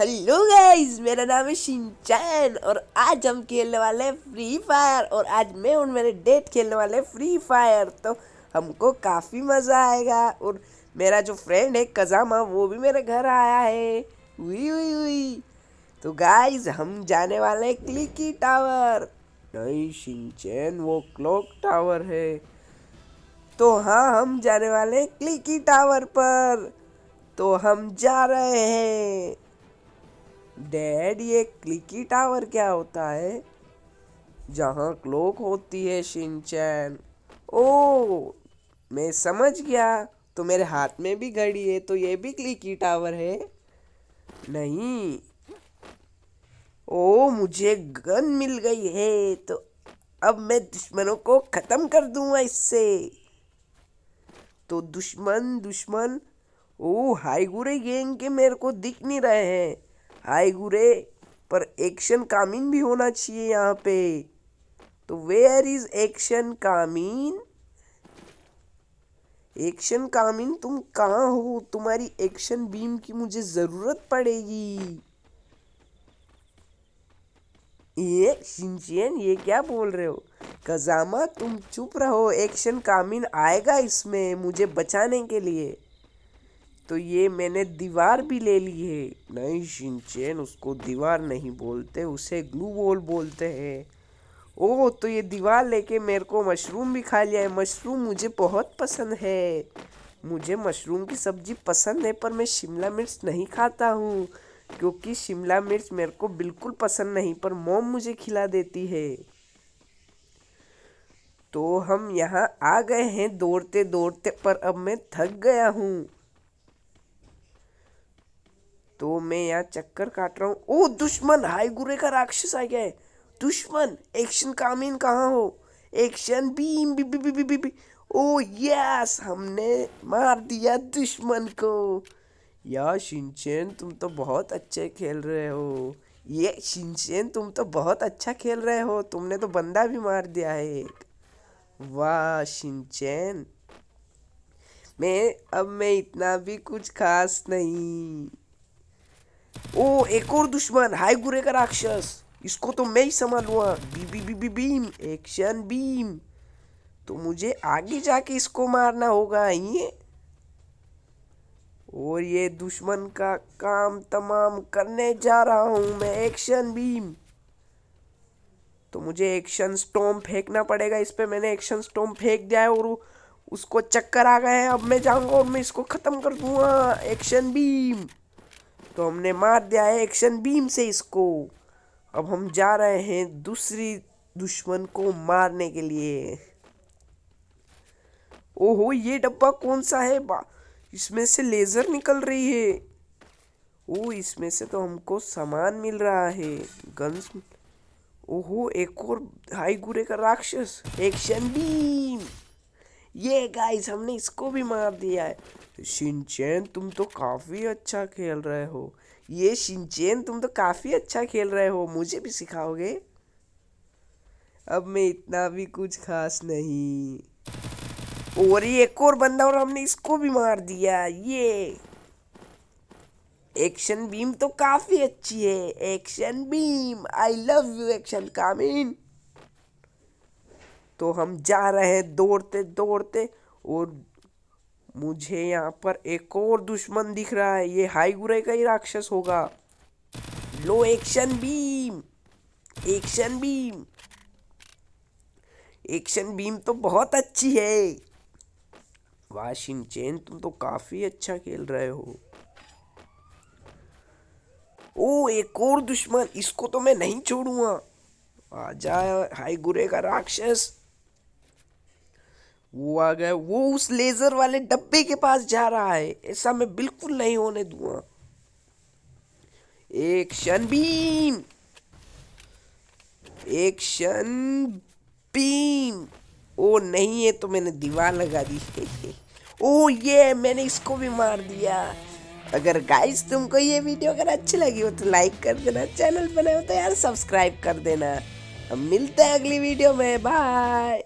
Hello guys मेरा नाम है शिनचैन और आज हम खेलने वाले हैं फ्री फायर और आज मैं और मेरे डेट खेलने वाले हैं फ्री फायर तो हमको काफ़ी मज़ा आएगा और मेरा जो फ्रेंड है कजामा वो भी मेरे घर आया है हुई हुई हुई तो गाइस हम जाने वाले हैं क्लिकी टावर नहीं शिनचैन वो क्लॉक टावर है तो हाँ हम जाने वाले हैं क्लिकी टावर पर तो हम जा रहे हैं डैड ये क्लिकी टावर क्या होता है जहाँ क्लोक होती है शिनचैन ओ मैं समझ गया तो मेरे हाथ में भी घड़ी है तो ये भी क्लिकी टावर है नहीं ओ मुझे गन मिल गई है तो अब मैं दुश्मनों को ख़त्म कर दूंगा इससे तो दुश्मन दुश्मन ओ हाई गुरे गेंग के मेरे को दिख नहीं रहे हैं हाय गुरे पर एक्शन कामीन भी होना चाहिए यहाँ पे तो where is Action Kamen Action Kamen तुम कहाँ हो तुम्हारी एक्शन बीम की मुझे ज़रूरत पड़ेगी ये शिनचैन ये क्या बोल रहे हो कजामा तुम चुप रहो एक्शन कामिन आएगा इसमें मुझे बचाने के लिए तो ये मैंने दीवार भी ले ली है नहीं शिनचैन उसको दीवार नहीं बोलते उसे ग्लू वॉल बोलते हैं ओह तो ये दीवार लेके मेरे को मशरूम भी खा लिया है मशरूम मुझे बहुत पसंद है मुझे मशरूम की सब्ज़ी पसंद है पर मैं शिमला मिर्च नहीं खाता हूँ क्योंकि शिमला मिर्च मेरे को बिल्कुल पसंद नहीं पर मोम मुझे खिला देती है तो हम यहाँ आ गए हैं दौड़ते दौड़ते पर अब मैं थक गया हूँ तो मैं यहाँ चक्कर काट रहा हूँ ओ दुश्मन हाई गुरे का राक्षस आ गया है दुश्मन एक्शन कामीन कहाँ हो एक्शन बीम बी बी बी बी बी, बी। ओ यस हमने मार दिया दुश्मन को या शिनचैन तुम तो बहुत अच्छे खेल रहे हो ये शिनचैन तुम तो बहुत अच्छा खेल रहे हो तुमने तो बंदा भी मार दिया है एक वाह शिनचैन मैं अब मैं इतना भी कुछ खास नहीं ओ एक और दुश्मन हाय गुरे का राक्षस इसको तो मैं ही संभालूंगा बी बी बी बी बीम एक्शन बीम तो मुझे आगे जाके इसको मारना होगा ये और ये दुश्मन का काम तमाम करने जा रहा हूं मैं एक्शन बीम तो मुझे एक्शन स्टोम फेंकना पड़ेगा इस पर मैंने एक्शन स्टोम फेंक दिया है और उसको चक्कर आ गए हैं अब मैं जाऊंगा और मैं इसको ख़त्म कर दूंगा एक्शन बीम तो हमने मार दिया है एक्शन बीम से इसको अब हम जा रहे हैं दूसरी दुश्मन को मारने के लिए ओहो ये डब्बा कौन सा है बा इसमें से लेज़र निकल रही है ओ इसमें से तो हमको सामान मिल रहा है गन्स ओहो एक और हाई गुरे का राक्षस एक्शन बीम ये गाइस हमने इसको भी मार दिया है शिनचैन तुम तो काफ़ी अच्छा खेल रहे हो ये शिनचैन तुम तो काफ़ी अच्छा खेल रहे हो मुझे भी सिखाओगे अब मैं इतना भी कुछ खास नहीं और ये एक और बंदा और हमने इसको भी मार दिया ये एक्शन बीम तो काफ़ी अच्छी है Action beam I love you Action Kamen तो हम जा रहे हैं दौड़ते दौड़ते और मुझे यहाँ पर एक और दुश्मन दिख रहा है ये हाईगुरे का ही राक्षस होगा लो Action beam Action beam Action beam तो बहुत अच्छी है वाशिंग चेन तुम तो काफी अच्छा खेल रहे हो ओ एक और दुश्मन इसको तो मैं नहीं छोड़ूंगा आ जा हाई गुरे का राक्षस वो आ गया वो उस लेज़र वाले डब्बे के पास जा रहा है ऐसा मैं बिल्कुल नहीं होने दूंगा एक शन बीम एक शन बीम ओ नहीं है तो मैंने दीवार लगा दी ओ ये मैंने इसको भी मार दिया अगर गाइस तुमको ये वीडियो अगर अच्छी लगी हो तो लाइक कर देना चैनल बनाए हो तो यार सब्सक्राइब कर देना अब मिलते हैं अगली वीडियो में बाय